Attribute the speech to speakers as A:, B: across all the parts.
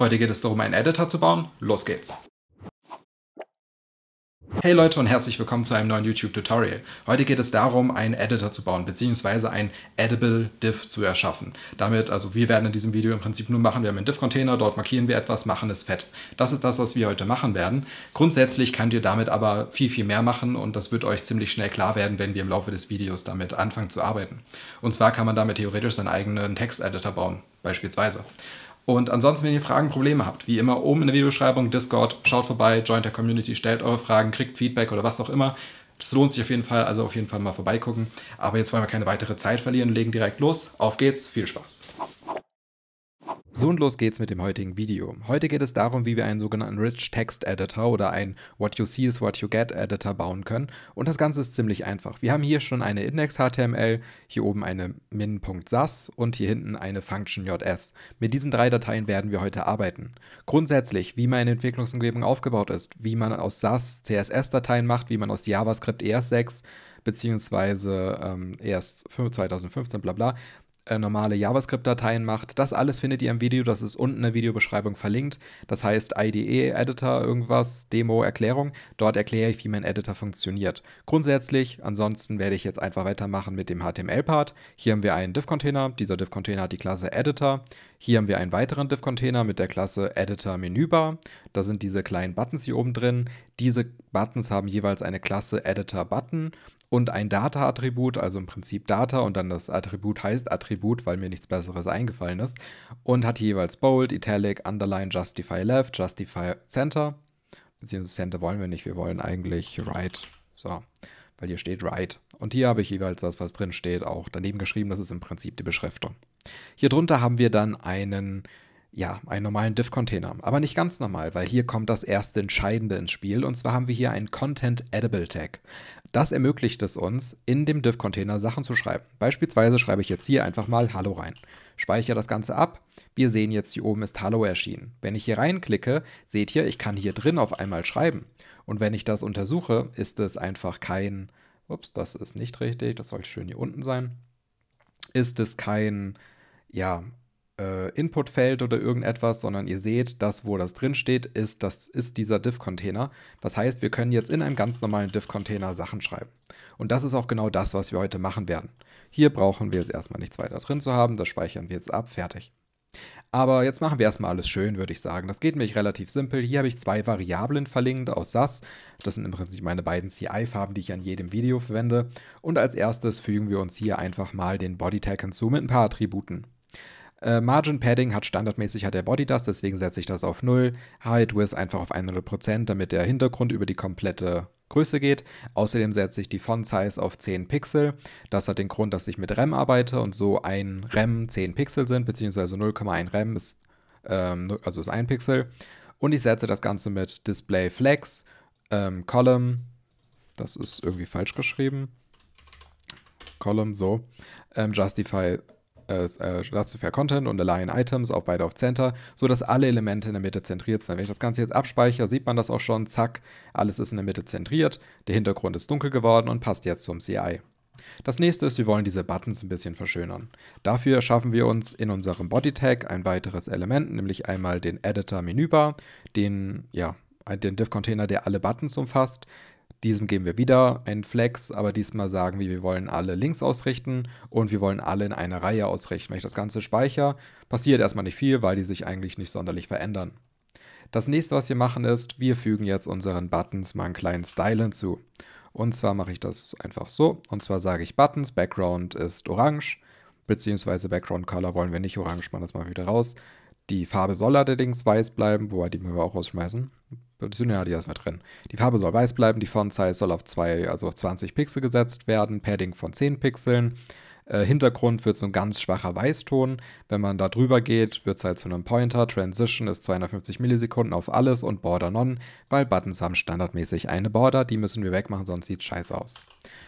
A: Heute geht es darum, einen Editor zu bauen. Los geht's! Hey Leute und herzlich willkommen zu einem neuen YouTube-Tutorial. Heute geht es darum, einen Editor zu bauen, beziehungsweise ein Edible Div zu erschaffen. Damit, also wir werden in diesem Video im Prinzip nur machen, wir haben einen Div-Container, dort markieren wir etwas, machen es fett. Das ist das, was wir heute machen werden. Grundsätzlich könnt ihr damit aber viel, viel mehr machen und das wird euch ziemlich schnell klar werden, wenn wir im Laufe des Videos damit anfangen zu arbeiten. Und zwar kann man damit theoretisch seinen eigenen Text-Editor bauen, beispielsweise. Und ansonsten, wenn ihr Fragen, Probleme habt, wie immer oben in der Videobeschreibung, Discord, schaut vorbei, joint der Community, stellt eure Fragen, kriegt Feedback oder was auch immer. Das lohnt sich auf jeden Fall, also auf jeden Fall mal vorbeigucken. Aber jetzt wollen wir keine weitere Zeit verlieren, legen direkt los. Auf geht's, viel Spaß. So und los geht's mit dem heutigen Video. Heute geht es darum, wie wir einen sogenannten Rich Text Editor oder ein What You See is What You Get Editor bauen können. Und das Ganze ist ziemlich einfach. Wir haben hier schon eine Index.html, hier oben eine min.sas und hier hinten eine Function.js. Mit diesen drei Dateien werden wir heute arbeiten. Grundsätzlich, wie meine Entwicklungsumgebung aufgebaut ist, wie man aus SAS CSS-Dateien macht, wie man aus JavaScript ES6 beziehungsweise ähm, erst 2015, bla bla, äh, normale JavaScript-Dateien macht. Das alles findet ihr im Video, das ist unten in der Videobeschreibung verlinkt. Das heißt IDE, Editor, irgendwas, Demo, Erklärung. Dort erkläre ich, wie mein Editor funktioniert. Grundsätzlich, ansonsten werde ich jetzt einfach weitermachen mit dem HTML-Part. Hier haben wir einen Div-Container. Dieser Div-Container hat die Klasse Editor. Hier haben wir einen weiteren Div-Container mit der Klasse Editor Menübar. Da sind diese kleinen Buttons hier oben drin. Diese Buttons haben jeweils eine Klasse Editor Button und ein Data-Attribut, also im Prinzip Data und dann das Attribut heißt Attribut, weil mir nichts Besseres eingefallen ist. Und hat jeweils Bold, Italic, Underline, Justify Left, Justify Center. Beziehungsweise Center wollen wir nicht, wir wollen eigentlich Right. So weil hier steht Write. Und hier habe ich jeweils das, was drin steht, auch daneben geschrieben. Das ist im Prinzip die Beschriftung. Hier drunter haben wir dann einen, ja, einen normalen Div-Container, aber nicht ganz normal, weil hier kommt das erste Entscheidende ins Spiel. Und zwar haben wir hier einen Content edible Tag. Das ermöglicht es uns, in dem Div-Container Sachen zu schreiben. Beispielsweise schreibe ich jetzt hier einfach mal Hallo rein. Speichere das Ganze ab. Wir sehen jetzt hier oben ist Hallo erschienen. Wenn ich hier reinklicke, seht ihr, ich kann hier drin auf einmal schreiben. Und wenn ich das untersuche, ist es einfach kein, ups, das ist nicht richtig, das sollte schön hier unten sein, ist es kein, ja, äh, Inputfeld oder irgendetwas, sondern ihr seht, das, wo das drin steht, ist, das ist dieser Div-Container. Das heißt, wir können jetzt in einem ganz normalen Div-Container Sachen schreiben. Und das ist auch genau das, was wir heute machen werden. Hier brauchen wir jetzt erstmal nichts weiter drin zu haben, das speichern wir jetzt ab, fertig. Aber jetzt machen wir erstmal alles schön, würde ich sagen. Das geht nämlich relativ simpel. Hier habe ich zwei Variablen verlinkt aus SAS. Das sind im Prinzip meine beiden CI-Farben, die ich an jedem Video verwende. Und als erstes fügen wir uns hier einfach mal den Body Tag hinzu mit ein paar Attributen. Äh, Margin Padding hat standardmäßig hat der Body das, deswegen setze ich das auf 0. Height Width einfach auf 100%, damit der Hintergrund über die komplette Größe geht. Außerdem setze ich die Font Size auf 10 Pixel. Das hat den Grund, dass ich mit REM arbeite und so ein REM 10 Pixel sind, beziehungsweise 0,1 REM ist, ähm, also ist ein Pixel. Und ich setze das Ganze mit Display Flex, ähm, Column, das ist irgendwie falsch geschrieben. Column, so. Ähm, justify äh, Classifier Content und Align Items, auch beide auf Center, sodass alle Elemente in der Mitte zentriert sind. Wenn ich das Ganze jetzt abspeichere, sieht man das auch schon, zack, alles ist in der Mitte zentriert, der Hintergrund ist dunkel geworden und passt jetzt zum CI. Das nächste ist, wir wollen diese Buttons ein bisschen verschönern. Dafür schaffen wir uns in unserem Body Tag ein weiteres Element, nämlich einmal den Editor Menübar, den, ja, den Div-Container, der alle Buttons umfasst, diesem geben wir wieder einen Flex, aber diesmal sagen wir, wir wollen alle links ausrichten und wir wollen alle in einer Reihe ausrichten. Wenn ich das Ganze speichere, passiert erstmal nicht viel, weil die sich eigentlich nicht sonderlich verändern. Das nächste, was wir machen, ist, wir fügen jetzt unseren Buttons mal einen kleinen Style hinzu. Und zwar mache ich das einfach so. Und zwar sage ich Buttons, Background ist orange, beziehungsweise Background Color wollen wir nicht orange, machen das mal wieder raus. Die Farbe soll allerdings weiß bleiben, wobei die müssen wir auch rausschmeißen. Synonym die drin. Die Farbe soll weiß bleiben, die Font-Size soll auf 2, also auf 20 Pixel gesetzt werden, Padding von 10 Pixeln. Äh, Hintergrund wird so ein ganz schwacher Weißton. Wenn man da drüber geht, wird es halt zu einem Pointer. Transition ist 250 Millisekunden auf alles und Border None, weil Buttons haben standardmäßig eine Border. Die müssen wir wegmachen, sonst sieht es scheiße aus.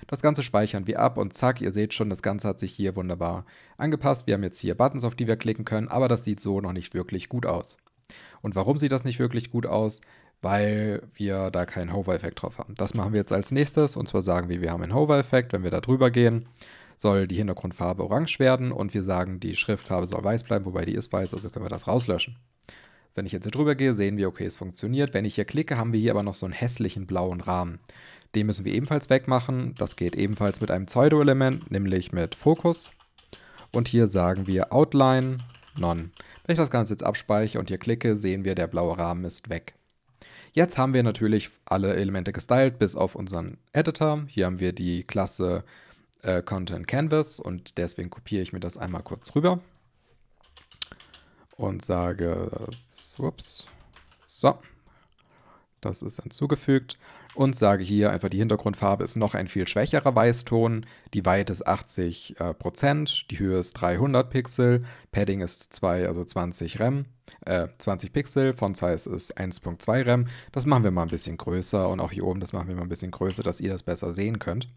A: Das Ganze speichern wir ab und zack, ihr seht schon, das Ganze hat sich hier wunderbar angepasst. Wir haben jetzt hier Buttons, auf die wir klicken können, aber das sieht so noch nicht wirklich gut aus. Und warum sieht das nicht wirklich gut aus? weil wir da keinen Hover-Effekt drauf haben. Das machen wir jetzt als nächstes und zwar sagen wir, wir haben einen Hover-Effekt. Wenn wir da drüber gehen, soll die Hintergrundfarbe orange werden und wir sagen, die Schriftfarbe soll weiß bleiben, wobei die ist weiß, also können wir das rauslöschen. Wenn ich jetzt hier drüber gehe, sehen wir, okay, es funktioniert. Wenn ich hier klicke, haben wir hier aber noch so einen hässlichen blauen Rahmen. Den müssen wir ebenfalls wegmachen. Das geht ebenfalls mit einem Pseudo-Element, nämlich mit Fokus. Und hier sagen wir Outline None. Wenn ich das Ganze jetzt abspeichere und hier klicke, sehen wir, der blaue Rahmen ist weg. Jetzt haben wir natürlich alle Elemente gestylt, bis auf unseren Editor. Hier haben wir die Klasse äh, Content Canvas und deswegen kopiere ich mir das einmal kurz rüber und sage, ups, äh, so, das ist hinzugefügt und sage hier einfach, die Hintergrundfarbe ist noch ein viel schwächerer Weißton, die Weite ist 80 äh, Prozent, die Höhe ist 300 Pixel, Padding ist 2, also 20 Rem, äh, 20 Pixel, Font Size ist 1.2 Rem, Das machen wir mal ein bisschen größer und auch hier oben, das machen wir mal ein bisschen größer, dass ihr das besser sehen könnt.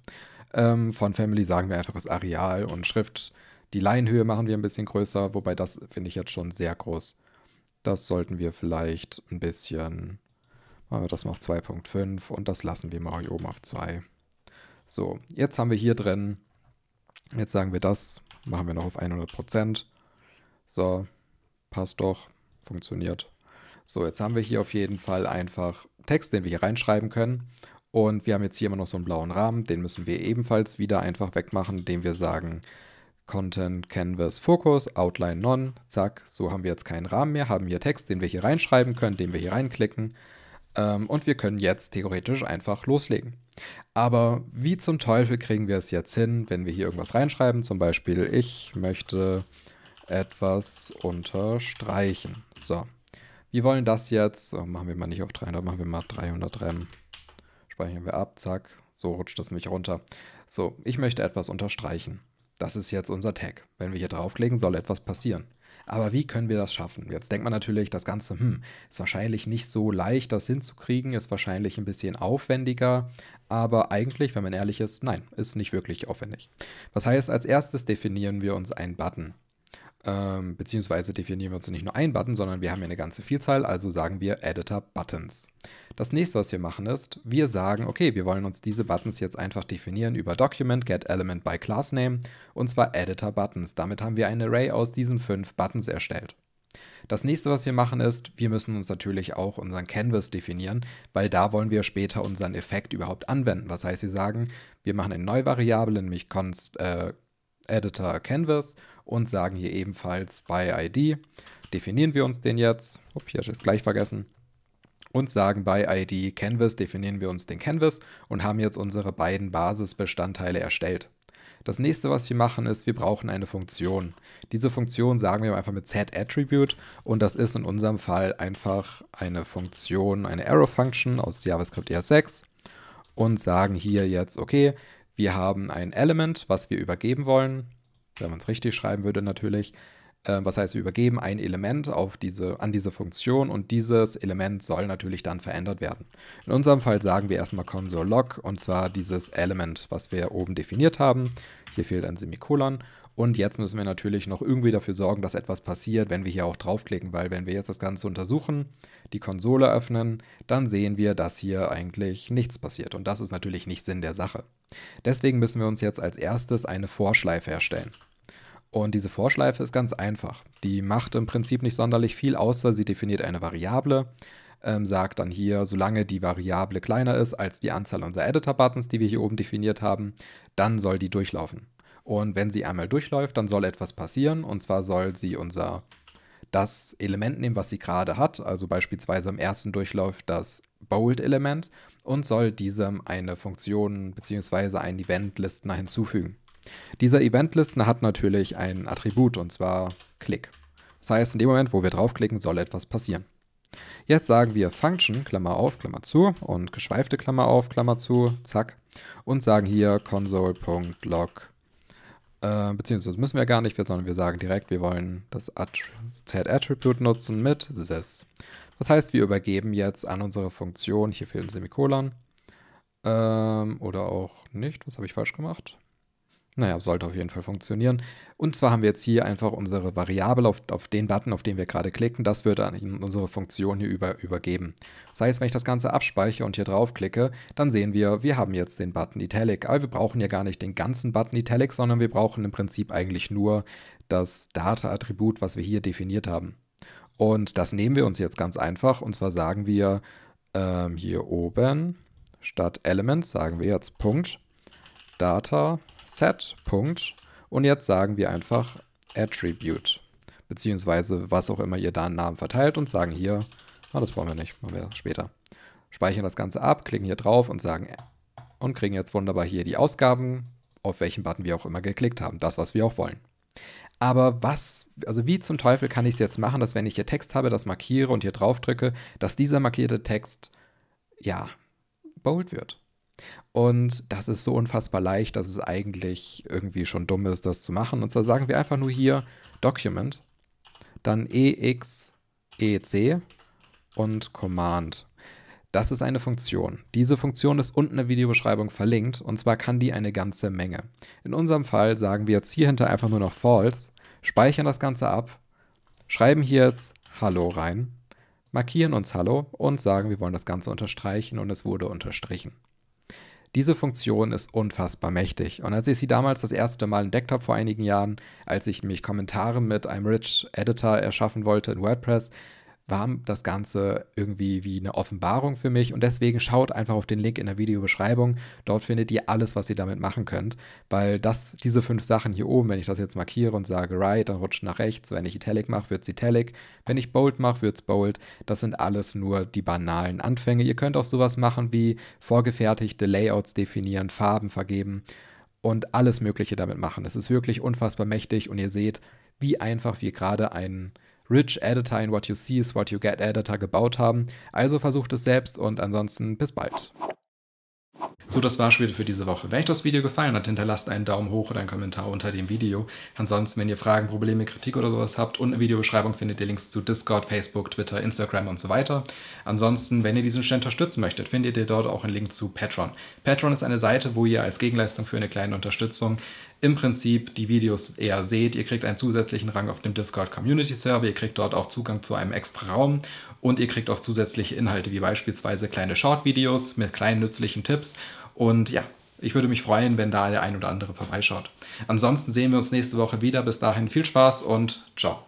A: Ähm, von Family sagen wir einfach das Areal und Schrift. Die Leinhöhe machen wir ein bisschen größer, wobei das finde ich jetzt schon sehr groß. Das sollten wir vielleicht ein bisschen machen wir das mal auf 2.5 und das lassen wir mal hier oben auf 2. So, jetzt haben wir hier drin, jetzt sagen wir das, machen wir noch auf 100%. So, passt doch, funktioniert. So, jetzt haben wir hier auf jeden Fall einfach Text, den wir hier reinschreiben können. Und wir haben jetzt hier immer noch so einen blauen Rahmen, den müssen wir ebenfalls wieder einfach wegmachen, indem wir sagen Content Canvas Focus, Outline None, zack, so haben wir jetzt keinen Rahmen mehr, haben hier Text, den wir hier reinschreiben können, den wir hier reinklicken. Ähm, und wir können jetzt theoretisch einfach loslegen. Aber wie zum Teufel kriegen wir es jetzt hin, wenn wir hier irgendwas reinschreiben? Zum Beispiel, ich möchte etwas unterstreichen. So, wir wollen das jetzt, oh, machen wir mal nicht auf 300, machen wir mal 300 rem. Speichern wir ab, zack, so rutscht das nämlich runter. So, ich möchte etwas unterstreichen. Das ist jetzt unser Tag. Wenn wir hier draufklicken, soll etwas passieren. Aber wie können wir das schaffen? Jetzt denkt man natürlich, das Ganze hm, ist wahrscheinlich nicht so leicht, das hinzukriegen, ist wahrscheinlich ein bisschen aufwendiger. Aber eigentlich, wenn man ehrlich ist, nein, ist nicht wirklich aufwendig. Was heißt, als erstes definieren wir uns einen Button ähm, beziehungsweise definieren wir uns nicht nur einen Button, sondern wir haben hier eine ganze Vielzahl, also sagen wir Editor Buttons. Das nächste, was wir machen, ist, wir sagen, okay, wir wollen uns diese Buttons jetzt einfach definieren über Document Get Element by Class Name und zwar Editor Buttons. Damit haben wir ein Array aus diesen fünf Buttons erstellt. Das nächste, was wir machen, ist, wir müssen uns natürlich auch unseren Canvas definieren, weil da wollen wir später unseren Effekt überhaupt anwenden. Was heißt, wir sagen, wir machen eine neue Variable, nämlich const, äh, Editor Canvas und sagen hier ebenfalls by ID, definieren wir uns den jetzt, Up, hier ist gleich vergessen, und sagen by ID Canvas, definieren wir uns den Canvas und haben jetzt unsere beiden Basisbestandteile erstellt. Das nächste, was wir machen, ist, wir brauchen eine Funktion. Diese Funktion sagen wir einfach mit set-attribute und das ist in unserem Fall einfach eine Funktion, eine Arrow-Function aus JavaScript ES6 und sagen hier jetzt, okay, wir haben ein Element, was wir übergeben wollen wenn man es richtig schreiben würde natürlich. Äh, was heißt, wir übergeben ein Element auf diese, an diese Funktion und dieses Element soll natürlich dann verändert werden. In unserem Fall sagen wir erstmal console.log und zwar dieses Element, was wir oben definiert haben. Hier fehlt ein Semikolon und jetzt müssen wir natürlich noch irgendwie dafür sorgen, dass etwas passiert, wenn wir hier auch draufklicken, weil wenn wir jetzt das Ganze untersuchen, die Konsole öffnen, dann sehen wir, dass hier eigentlich nichts passiert. Und das ist natürlich nicht Sinn der Sache. Deswegen müssen wir uns jetzt als erstes eine Vorschleife erstellen. Und diese Vorschleife ist ganz einfach. Die macht im Prinzip nicht sonderlich viel, außer sie definiert eine Variable, ähm, sagt dann hier, solange die Variable kleiner ist als die Anzahl unserer Editor-Buttons, die wir hier oben definiert haben, dann soll die durchlaufen. Und wenn sie einmal durchläuft, dann soll etwas passieren. Und zwar soll sie unser das Element nehmen, was sie gerade hat, also beispielsweise im ersten Durchlauf das Bold-Element und soll diesem eine Funktion bzw. einen event listener hinzufügen. Dieser event listener hat natürlich ein Attribut und zwar Klick. Das heißt, in dem Moment, wo wir draufklicken, soll etwas passieren. Jetzt sagen wir Function, Klammer auf, Klammer zu und geschweifte Klammer auf, Klammer zu, zack, und sagen hier console.log äh, beziehungsweise müssen wir gar nicht, sondern wir sagen direkt, wir wollen das Att Z-Attribute nutzen mit this. Das heißt, wir übergeben jetzt an unsere Funktion, hier fehlt ein Semikolon, ähm, oder auch nicht, was habe ich falsch gemacht? Naja, sollte auf jeden Fall funktionieren. Und zwar haben wir jetzt hier einfach unsere Variable auf, auf den Button, auf den wir gerade klicken. Das wird in unsere Funktion hier über, übergeben. Das heißt, wenn ich das Ganze abspeichere und hier draufklicke, dann sehen wir, wir haben jetzt den Button Italic. Aber wir brauchen ja gar nicht den ganzen Button Italic, sondern wir brauchen im Prinzip eigentlich nur das Data-Attribut, was wir hier definiert haben. Und das nehmen wir uns jetzt ganz einfach. Und zwar sagen wir ähm, hier oben statt Element sagen wir jetzt Punkt Data-Attribut set. Und jetzt sagen wir einfach attribute, beziehungsweise was auch immer ihr da einen Namen verteilt und sagen hier, ah, das brauchen wir nicht, machen wir später. Speichern das Ganze ab, klicken hier drauf und sagen und kriegen jetzt wunderbar hier die Ausgaben, auf welchen Button wir auch immer geklickt haben, das, was wir auch wollen. Aber was, also wie zum Teufel kann ich es jetzt machen, dass wenn ich hier Text habe, das markiere und hier drauf drücke, dass dieser markierte Text, ja, bold wird? Und das ist so unfassbar leicht, dass es eigentlich irgendwie schon dumm ist, das zu machen. Und zwar sagen wir einfach nur hier Document, dann EXEC und Command. Das ist eine Funktion. Diese Funktion ist unten in der Videobeschreibung verlinkt und zwar kann die eine ganze Menge. In unserem Fall sagen wir jetzt hier hinter einfach nur noch false, speichern das Ganze ab, schreiben hier jetzt Hallo rein, markieren uns Hallo und sagen, wir wollen das Ganze unterstreichen und es wurde unterstrichen. Diese Funktion ist unfassbar mächtig. Und als ich sie damals das erste Mal entdeckt habe vor einigen Jahren, als ich mich Kommentare mit einem Rich Editor erschaffen wollte in WordPress, war das Ganze irgendwie wie eine Offenbarung für mich und deswegen schaut einfach auf den Link in der Videobeschreibung. Dort findet ihr alles, was ihr damit machen könnt, weil das, diese fünf Sachen hier oben, wenn ich das jetzt markiere und sage Right, dann rutscht nach rechts, wenn ich Italic mache, wird es Italic, wenn ich Bold mache, wird es Bold. Das sind alles nur die banalen Anfänge. Ihr könnt auch sowas machen wie vorgefertigte Layouts definieren, Farben vergeben und alles Mögliche damit machen. Es ist wirklich unfassbar mächtig und ihr seht, wie einfach wir gerade einen Rich Editor in What You See is What You Get Editor gebaut haben. Also versucht es selbst und ansonsten bis bald. So, das war schon wieder für diese Woche. Wenn euch das Video gefallen hat, hinterlasst einen Daumen hoch oder einen Kommentar unter dem Video. Ansonsten, wenn ihr Fragen, Probleme, Kritik oder sowas habt, unten in der Videobeschreibung findet ihr Links zu Discord, Facebook, Twitter, Instagram und so weiter. Ansonsten, wenn ihr diesen Channel unterstützen möchtet, findet ihr dort auch einen Link zu Patreon. Patreon ist eine Seite, wo ihr als Gegenleistung für eine kleine Unterstützung im Prinzip die Videos eher seht. Ihr kriegt einen zusätzlichen Rang auf dem Discord Community Server, ihr kriegt dort auch Zugang zu einem extra Raum und ihr kriegt auch zusätzliche Inhalte wie beispielsweise kleine Short-Videos mit kleinen nützlichen Tipps und ja, ich würde mich freuen, wenn da der ein oder andere vorbeischaut. Ansonsten sehen wir uns nächste Woche wieder. Bis dahin viel Spaß und ciao.